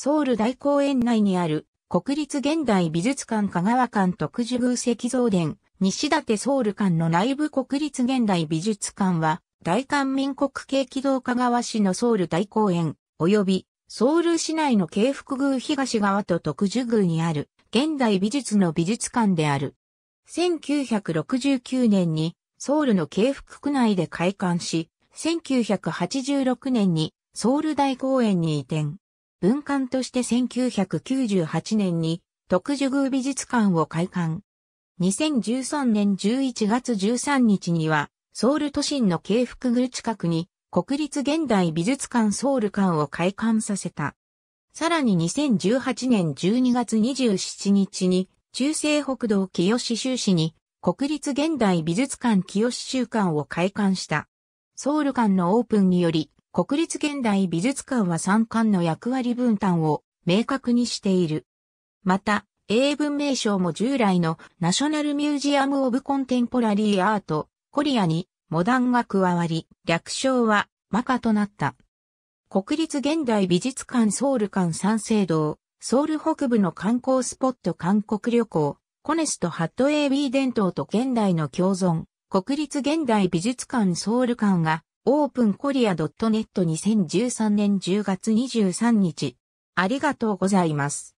ソウル大公園内にある国立現代美術館香川館特殊偶石像殿、西立ソウル館の内部国立現代美術館は、大韓民国系軌道香川市のソウル大公園、及びソウル市内の京福宮東側と特殊宮にある現代美術の美術館である。1969年にソウルの京福区内で開館し、1986年にソウル大公園に移転。文館として1998年に特殊宮美術館を開館。2013年11月13日にはソウル都心の京福宮近くに国立現代美術館ソウル館を開館させた。さらに2018年12月27日に中西北道清志州市に国立現代美術館清志州館を開館した。ソウル館のオープンにより国立現代美術館は三冠の役割分担を明確にしている。また、英文名称も従来のナショナルミュージアム・オブ・コンテンポラリー・アート、コリアにモダンが加わり、略称はマカとなった。国立現代美術館ソウル館三聖堂、ソウル北部の観光スポット韓国旅行、コネスとハット AB 伝統と現代の共存、国立現代美術館ソウル館が openkorea.net2013 年10月23日。ありがとうございます。